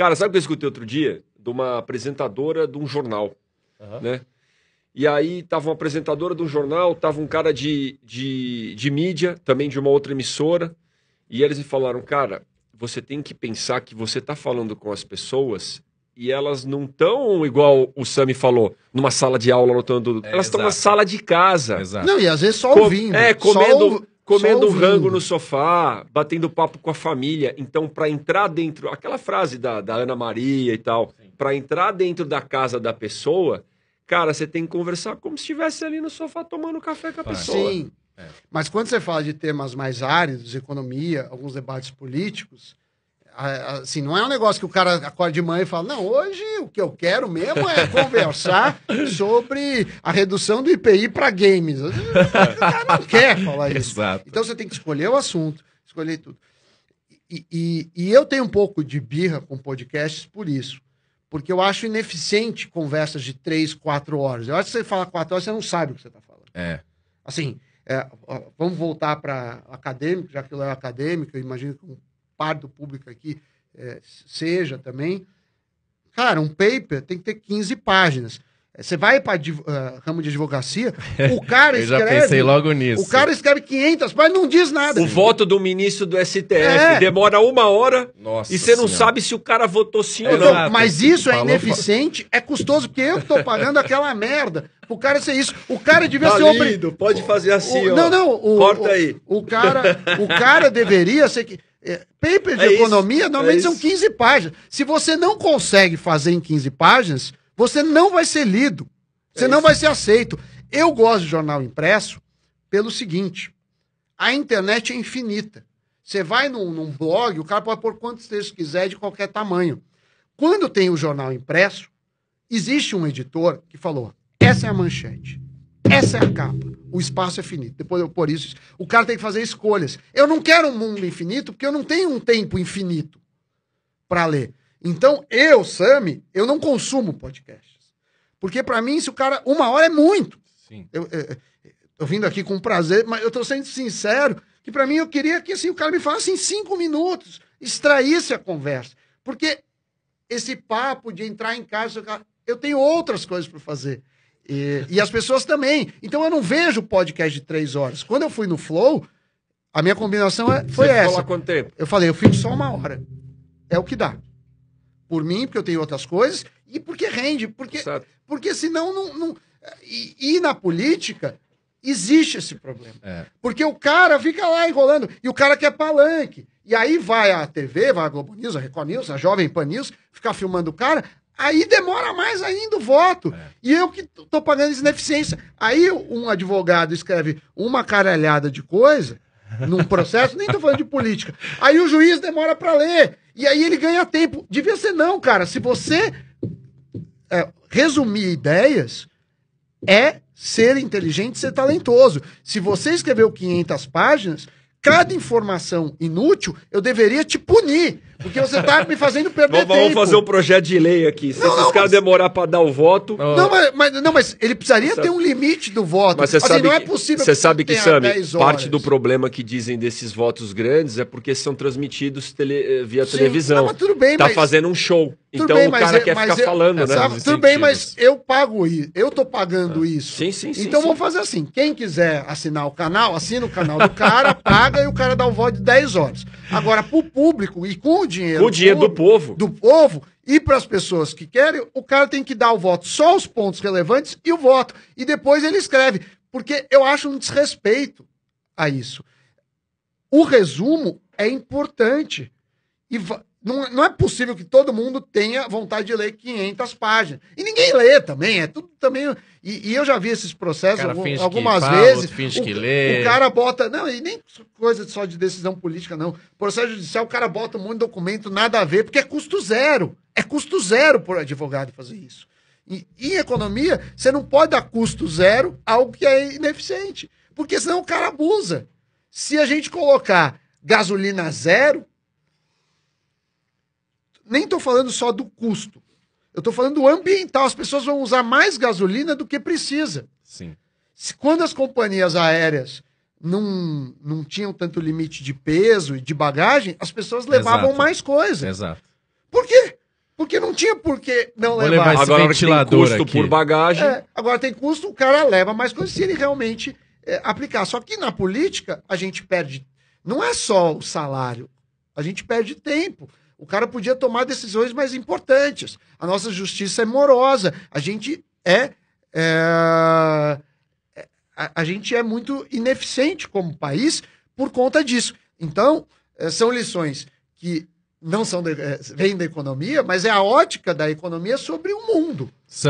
Cara, sabe o que eu escutei outro dia? De uma apresentadora de um jornal, uhum. né? E aí tava uma apresentadora de um jornal, tava um cara de, de, de mídia, também de uma outra emissora, e eles me falaram, cara, você tem que pensar que você tá falando com as pessoas e elas não estão, igual o Sami falou, numa sala de aula anotando. É, elas estão na sala de casa. Exato. Não, e às vezes só ouvindo. Com... É, comendo comendo um rango no sofá, batendo papo com a família. Então, para entrar dentro, aquela frase da, da Ana Maria e tal, para entrar dentro da casa da pessoa, cara, você tem que conversar como se estivesse ali no sofá tomando café com a pessoa. Sim. É. Mas quando você fala de temas mais áridos, economia, alguns debates políticos, Assim, não é um negócio que o cara acorda de manhã e fala: não, hoje o que eu quero mesmo é conversar sobre a redução do IPI para games. O cara não quer falar isso. Exato. Então você tem que escolher o assunto, escolher tudo. E, e, e eu tenho um pouco de birra com podcasts por isso porque eu acho ineficiente conversas de três, quatro horas. Eu acho que você fala quatro horas, você não sabe o que você está falando. É. Assim, é, vamos voltar para acadêmico, já que eu é acadêmico, eu imagino que um parte do público aqui é, seja também. Cara, um paper tem que ter 15 páginas. É, você vai para uh, ah, ramo de advocacia, o cara Eu escreve. Eu já pensei logo nisso. O cara escreve 500, mas não diz nada. O voto do ministro do STF é. demora uma hora Nossa e você não sabe se o cara votou sim é, ou não. não. Mas isso é ineficiente, é custoso, porque eu estou pagando aquela merda. O cara ser isso. O cara devia tá ser obrigado. Pode fazer assim, o, ó. Não, não. O, Corta o, aí. O, cara, o cara deveria ser que. É, paper de é economia isso, normalmente é são 15 páginas. Se você não consegue fazer em 15 páginas, você não vai ser lido. Você é não isso. vai ser aceito. Eu gosto de jornal impresso pelo seguinte: a internet é infinita. Você vai num, num blog, o cara pode pôr quantos textos quiser de qualquer tamanho. Quando tem o jornal impresso, existe um editor que falou: essa é a manchete, essa é a capa o espaço é finito. Depois eu por isso, o cara tem que fazer escolhas. Eu não quero um mundo infinito porque eu não tenho um tempo infinito para ler. Então, eu, Sami, eu não consumo podcasts. Porque para mim, se o cara, uma hora é muito. Sim. Eu, eu, eu vindo aqui com prazer, mas eu tô sendo sincero, que para mim eu queria que assim o cara me falasse em cinco minutos, extraísse a conversa. Porque esse papo de entrar em casa, eu tenho outras coisas para fazer. E, e, as pessoas também. Então eu não vejo podcast de três horas. Quando eu fui no Flow, a minha combinação é, foi Você essa. quanto tempo? Eu falei, eu fico só uma hora. É o que dá. Por mim, porque eu tenho outras coisas, e porque rende. Porque, porque senão não. não... E, e na política, existe esse problema. É. Porque o cara fica lá enrolando, e o cara quer palanque. E aí vai a TV, vai a Globo News, a Record News, a Jovem Pan News, ficar filmando o cara, Aí demora mais ainda o voto. É. E eu que tô pagando isso eficiência. Aí um advogado escreve uma caralhada de coisa num processo, nem tô falando de política. Aí o juiz demora para ler. E aí ele ganha tempo. Devia ser não, cara. Se você é, resumir ideias, é ser inteligente, ser talentoso. Se você escreveu 500 páginas, cada informação inútil, eu deveria te punir. Porque você tá me fazendo perder vamos, tempo. Vamos fazer um projeto de lei aqui. Se não, esses caras demorar para dar o voto. Oh. Não, mas, mas, não, mas ele precisaria sabe... ter um limite do voto. Mas você assim, sabe não é que, é possível Você sabe que, Sami, parte do problema que dizem desses votos grandes é porque são transmitidos tele, eh, via Sim. televisão. Não, mas tudo bem, tá mas... fazendo um show. Tudo então bem, o cara é- quer ficar eu, é- falando, né? tudo sentidos. bem, mas eu pago isso. Eu tô pagando ah. isso. Sim, sim, sim. Então sim. vamos fazer assim. Quem quiser assinar o canal, assina o canal do cara, paga e o cara dá o voto de 10 horas. Agora, para o público e com o dinheiro. O dinheiro do povo. Do povo e para as pessoas que querem, o cara tem que dar o voto, só os pontos relevantes e o voto. E depois ele escreve. Porque eu acho um desrespeito a isso. O resumo é importante. E não, não, é possível que todo mundo tenha vontade de ler 500 páginas. E ninguém lê também, é tudo também. E, e eu já vi esses processos algum, algumas fala, vezes. Finge o, que lê. o cara bota. Não, e nem coisa só de decisão política, não. Processo judicial, o cara bota um monte de documento, nada a ver, porque é custo zero. É custo zero por advogado fazer isso. E, em economia, você não pode dar custo zero algo que é ineficiente, porque senão o cara abusa. Se a gente colocar gasolina zero, nem estou falando só do custo. Eu estou falando do ambiental. As pessoas vão usar mais gasolina do que precisa. Sim. Se, quando as companhias aéreas não, não tinham tanto limite de peso e de bagagem, as pessoas levavam Exato. mais coisa. Exato. Por quê? Porque não tinha por que não Vou levar. levar agora tem custo aqui. por bagagem. É, agora tem custo, o cara leva mais coisa se ele realmente é, aplicar. Só que na política a gente perde. Não é só o salário, a gente perde tempo. O cara podia tomar decisões mais importantes. A nossa justiça é morosa. A gente é. é a, é, a, gente é muito ineficiente como país por conta disso. Então, é, são lições que não são de, é, vêm da economia, mas é a ótica da economia sobre o mundo. Certo.